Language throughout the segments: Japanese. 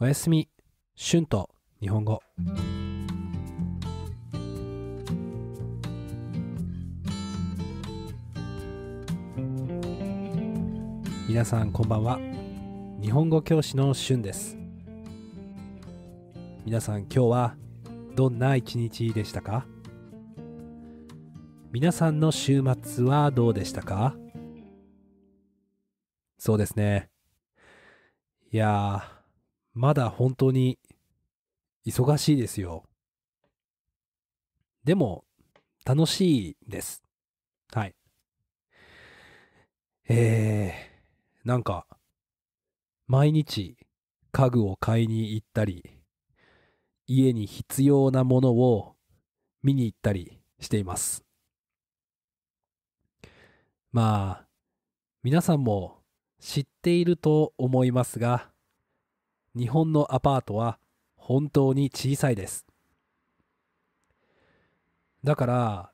おやすみ春と日本語皆さんこんばんは日本語教師の春です皆さん今日はどんな一日でしたか皆さんの週末はどうでしたかそうですねいやまだ本当に忙しいですよ。でも、楽しいです。はい。えー、なんか、毎日家具を買いに行ったり、家に必要なものを見に行ったりしています。まあ、皆さんも知っていると思いますが、日本のアパートは本当に小さいです。だから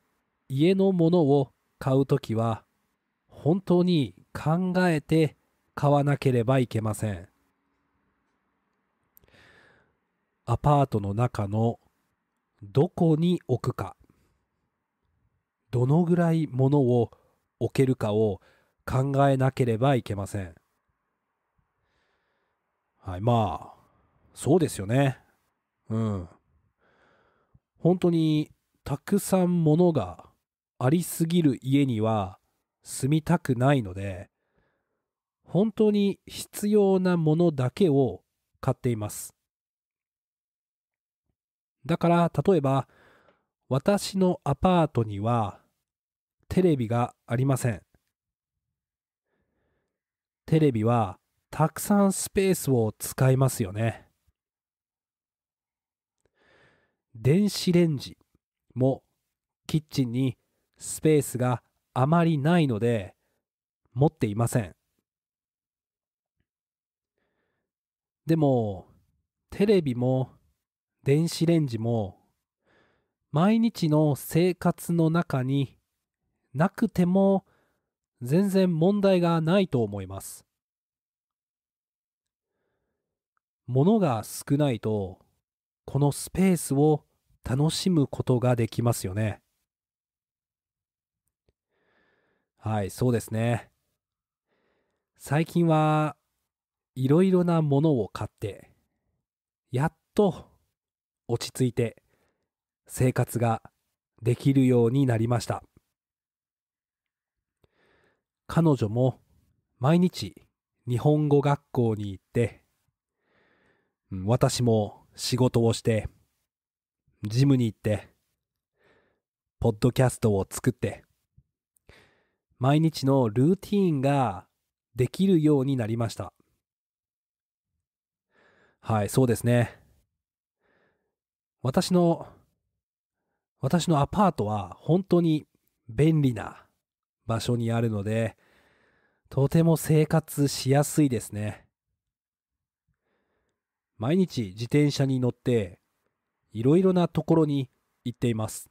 家のものを買うときは本当に考えて買わなければいけません。アパートの中のどこに置くかどのぐらい物を置けるかを考えなければいけませんはい、まあ、そうですよね。うん。本当にたくさんものがありすぎる家には住みたくないので、本当に必要なものだけを買っています。だから、例えば、私のアパートにはテレビがありません。テレビはたくさんスペースを使いますよね。電子レンジもキッチンにスペースがあまりないので持っていません。でもテレビも電子レンジも毎日の生活の中になくても全然問題がないと思います。物が少ないと、このスペースを楽しむことができますよね。はい、そうですね。最近はいろいろなものを買って、やっと落ち着いて生活ができるようになりました。彼女も毎日日本語学校に行って私も仕事をして、ジムに行って、ポッドキャストを作って、毎日のルーティーンができるようになりました。はい、そうですね。私の、私のアパートは本当に便利な場所にあるので、とても生活しやすいですね。毎日自転車に乗っていろいろなところに行っています。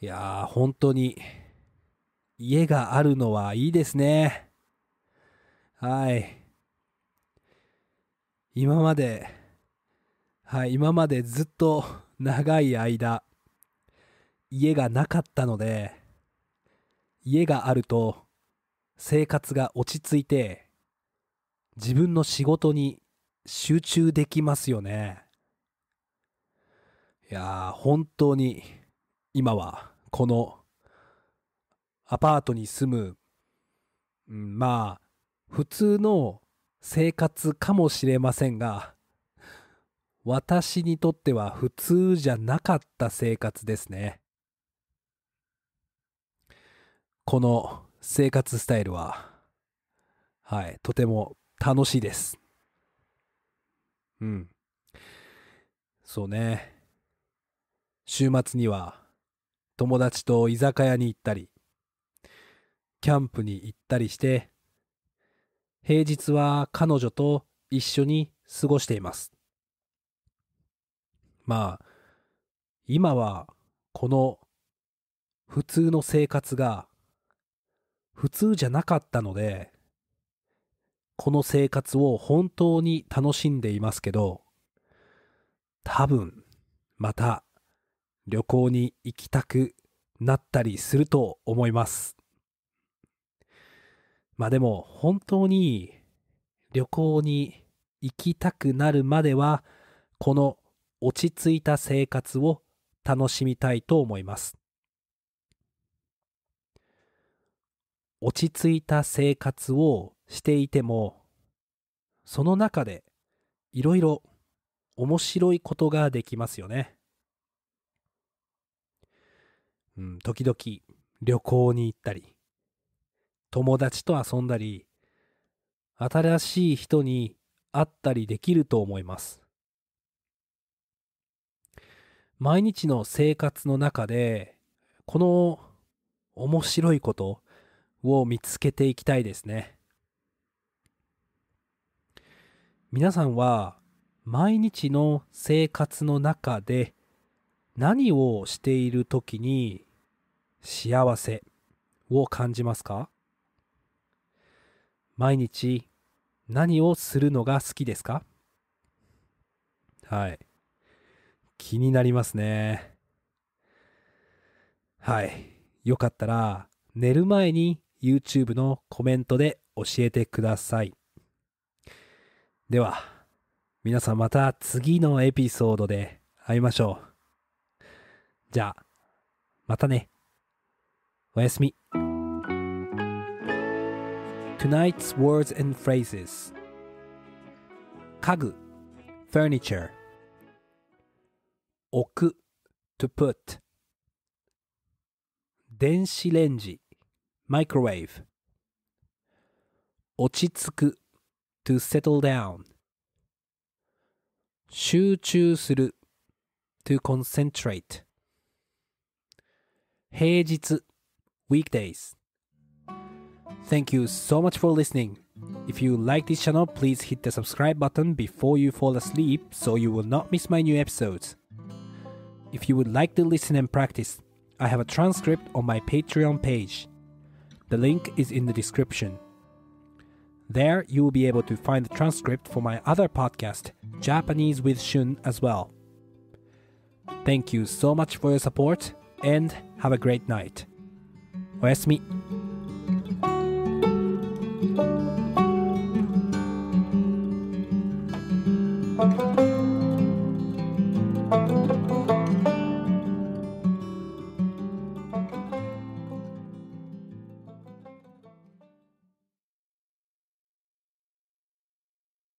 いやー本当に家があるのはいいですね。はい。今まで、はい、今までずっと長い間、家がなかったので、家があると生活が落ち着いて、自分の仕事に集中できますよね。いや本当に今はこのアパートに住む、うん、まあ普通の生活かもしれませんが私にとっては普通じゃなかった生活ですねこの生活スタイルははいとても楽しいです。うん。そうね。週末には友達と居酒屋に行ったり、キャンプに行ったりして、平日は彼女と一緒に過ごしています。まあ、今はこの普通の生活が普通じゃなかったので、この生活を本当に楽しんでいますけど、多分、また旅行に行きたくなったりすると思います。まあでも本当に旅行に行きたくなるまでは、この落ち着いた生活を楽しみたいと思います。落ち着いた生活をしていても、その中でいろいろ面白いことができますよね。うん、時々旅行に行ったり、友達と遊んだり、新しい人に会ったりできると思います。毎日の生活の中で、この面白いこと、を見つけていきたいですね皆さんは毎日の生活の中で何をしている時に幸せを感じますか毎日何をするのが好きですかはい気になりますねはいよかったら寝る前に YouTube のコメントで教えてください。では、皆さんまた次のエピソードで会いましょう。じゃあ、またね。おやすみ。Tonight's words and phrases 家具 furniture 置く to put 電子レンジ microwave 落ち着く to settle down 集中する to concentrate 平日 weekdays Thank you so much for listening. If you like this channel, please hit the subscribe button before you fall asleep so you will not miss my new episodes. If you would like to listen and practice, I have a transcript on my Patreon page. The link is in the description. There, you will be able to find the transcript for my other podcast, Japanese with Shun, as well. Thank you so much for your support and have a great night. おやすみ。thank you